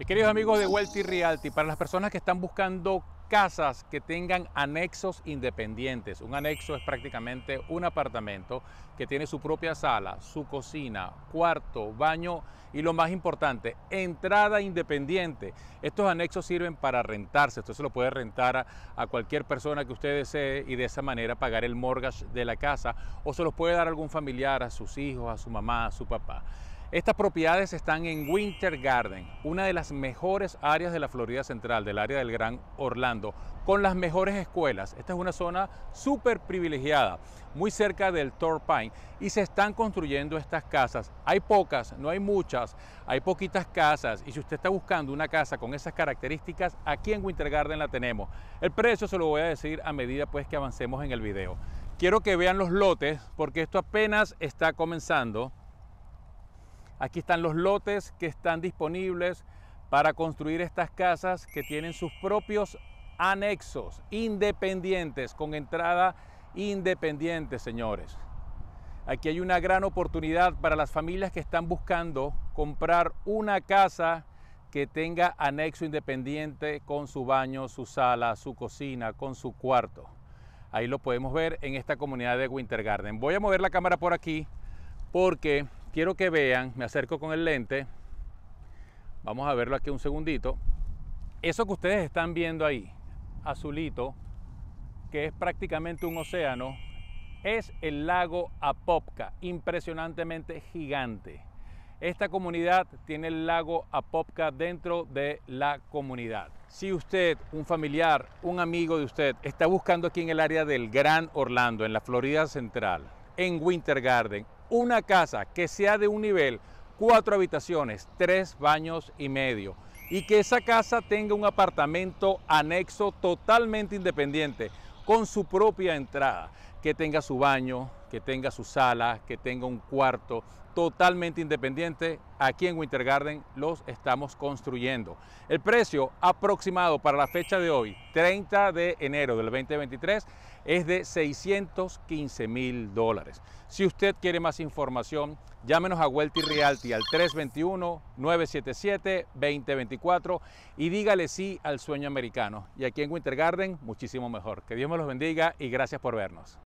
Y queridos amigos de Wealthy Realty, para las personas que están buscando casas que tengan anexos independientes, un anexo es prácticamente un apartamento que tiene su propia sala, su cocina, cuarto, baño y lo más importante, entrada independiente. Estos anexos sirven para rentarse, esto se lo puede rentar a, cualquier persona que usted desee y de esa manera pagar el mortgage de la casa o se los puede dar a algún familiar, a sus hijos, a su mamá, a su papá. Estas propiedades están en Winter Garden, una de las mejores áreas de la Florida Central, del área del Gran Orlando, con las mejores escuelas. Esta es una zona súper privilegiada, muy cerca del Torpine, y se están construyendo estas casas. Hay pocas, no hay muchas, hay poquitas casas, y si usted está buscando una casa con esas características, aquí en Winter Garden la tenemos. El precio se lo voy a decir a medida pues que avancemos en el video. Quiero que vean los lotes, porque esto apenas está comenzando Aquí están los lotes que están disponibles para construir estas casas que tienen sus propios anexos independientes, con entrada independiente, señores. Aquí hay una gran oportunidad para las familias que están buscando comprar una casa que tenga anexo independiente con su baño, su sala, su cocina, con su cuarto. Ahí lo podemos ver en esta comunidad de Winter Garden. Voy a mover la cámara por aquí porque quiero que vean, me acerco con el lente, vamos a verlo aquí un segundito, eso que ustedes están viendo ahí, azulito, que es prácticamente un océano, es el lago Apopka, impresionantemente gigante. Esta comunidad tiene el lago Apopka dentro de la comunidad. Si usted, un familiar, un amigo de usted, está buscando aquí en el área del Gran Orlando, en la Florida Central, en Winter Garden una casa que sea de un nivel, cuatro habitaciones, tres baños y medio, y que esa casa tenga un apartamento anexo totalmente independiente, con su propia entrada, que tenga su baño, que tenga su sala, que tenga un cuarto totalmente independiente, aquí en Winter Garden los estamos construyendo. El precio aproximado para la fecha de hoy, 30 de enero del 2023, es de 615 mil dólares. Si usted quiere más información, llámenos a Welty Realty al 321-977-2024 y dígale sí al sueño americano. Y aquí en Winter Garden, muchísimo mejor. Que Dios me los bendiga y gracias por vernos.